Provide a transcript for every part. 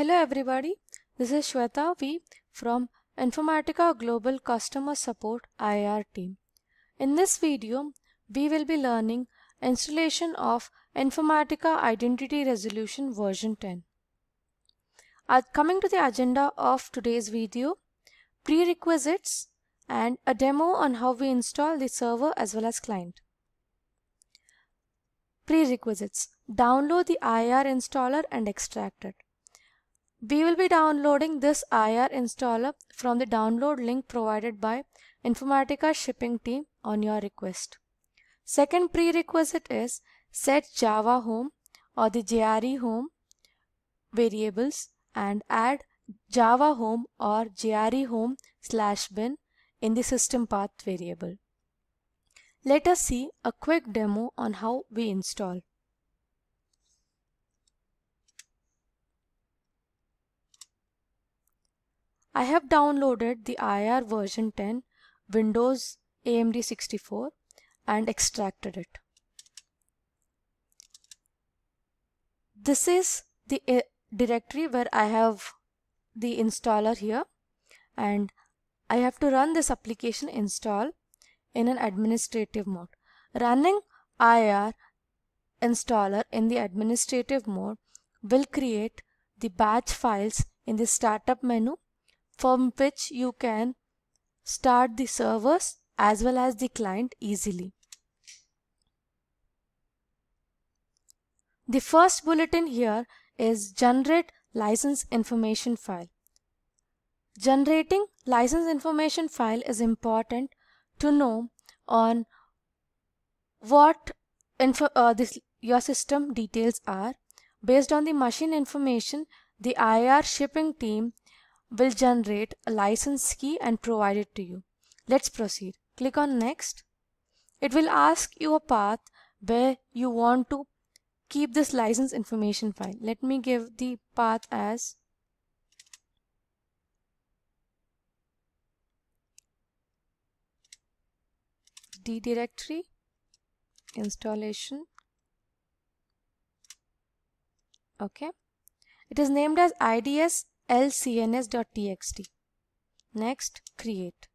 Hello everybody, this is Shweta V from Informatica Global Customer Support IR team. In this video, we will be learning installation of Informatica Identity Resolution version 10. Uh, coming to the agenda of today's video, prerequisites and a demo on how we install the server as well as client. Prerequisites. Download the IR installer and extract it. We will be downloading this IR installer from the download link provided by Informatica shipping team on your request. Second prerequisite is set Java home or the JRE home variables and add Java home or JRE home slash bin in the system path variable. Let us see a quick demo on how we install. I have downloaded the IR version 10 Windows AMD 64 and extracted it. This is the eh, directory where I have the installer here and I have to run this application install in an administrative mode. Running IR installer in the administrative mode will create the batch files in the startup menu from which you can start the servers as well as the client easily. The first bulletin here is generate license information file. Generating license information file is important to know on what info, uh, this, your system details are. Based on the machine information, the IR shipping team will generate a license key and provide it to you. Let's proceed. Click on next. It will ask you a path where you want to keep this license information file. Let me give the path as D directory installation. Okay. It is named as IDS lcns.txt. Next, create.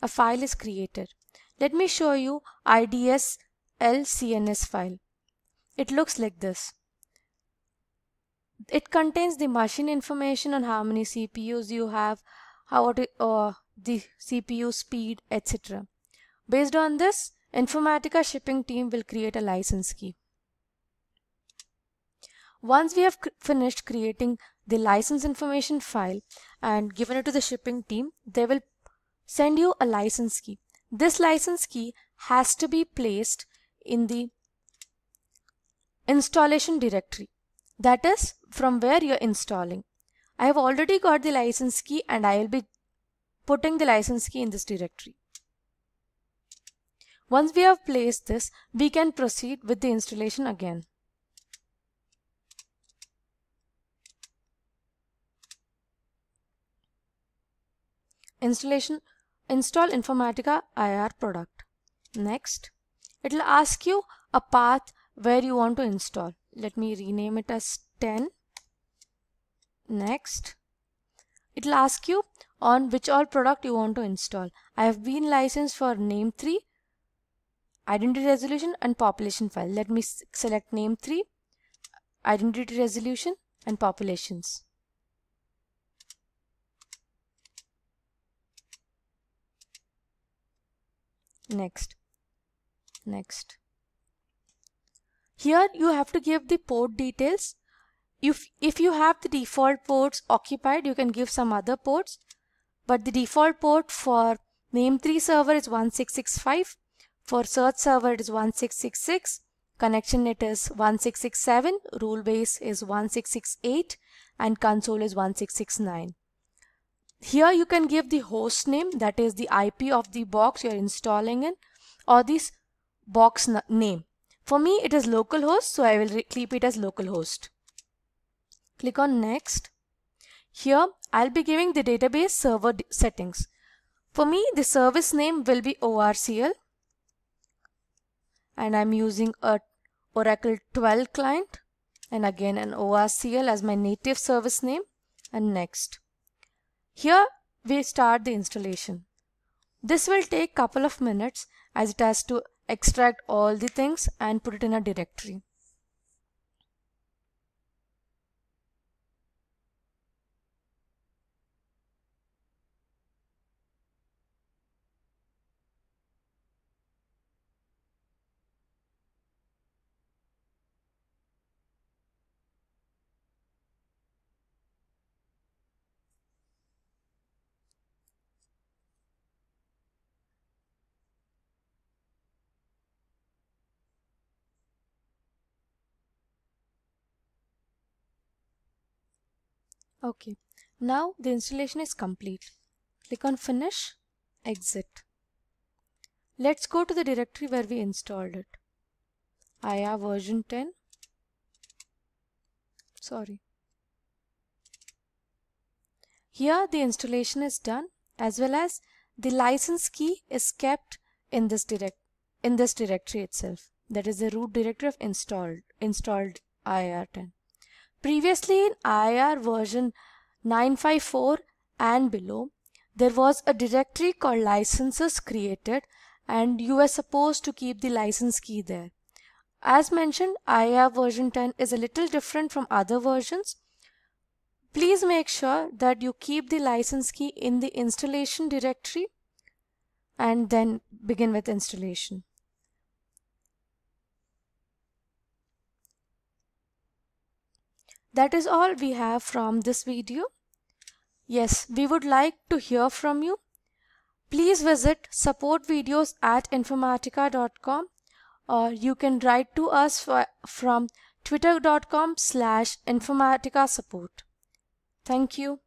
A file is created. Let me show you IDS lcns file. It looks like this. It contains the machine information on how many CPUs you have, how it, uh, the CPU speed, etc. Based on this, Informatica shipping team will create a license key. Once we have cr finished creating the license information file and given it to the shipping team, they will send you a license key. This license key has to be placed in the installation directory. That is from where you're installing. I have already got the license key and I will be putting the license key in this directory. Once we have placed this, we can proceed with the installation again. installation install Informatica IR product. Next, it will ask you a path where you want to install. Let me rename it as 10. Next, it will ask you on which all product you want to install. I have been licensed for name 3, identity resolution and population file. Let me select name 3, identity resolution and populations. next next here you have to give the port details if if you have the default ports occupied you can give some other ports but the default port for name3 server is 1665 for search server it is 1666 connection it is 1667 rule base is 1668 and console is 1669 here you can give the host name that is the IP of the box you're installing in or this box name. For me it is localhost so I will keep it as localhost. Click on next. Here I'll be giving the database server settings. For me the service name will be ORCL and I'm using a Oracle 12 client and again an ORCL as my native service name and next. Here we start the installation. This will take couple of minutes as it has to extract all the things and put it in a directory. Okay, now the installation is complete. Click on finish, exit. Let's go to the directory where we installed it. IR version 10. Sorry. Here the installation is done as well as the license key is kept in this direct in this directory itself. That is the root directory of installed installed IR10. Previously in IR version 954 and below, there was a directory called licenses created and you were supposed to keep the license key there. As mentioned, IR version 10 is a little different from other versions. Please make sure that you keep the license key in the installation directory and then begin with installation. That is all we have from this video. Yes, we would like to hear from you. Please visit supportvideos at informatica.com or you can write to us from twitter.com slash informatica support. Thank you.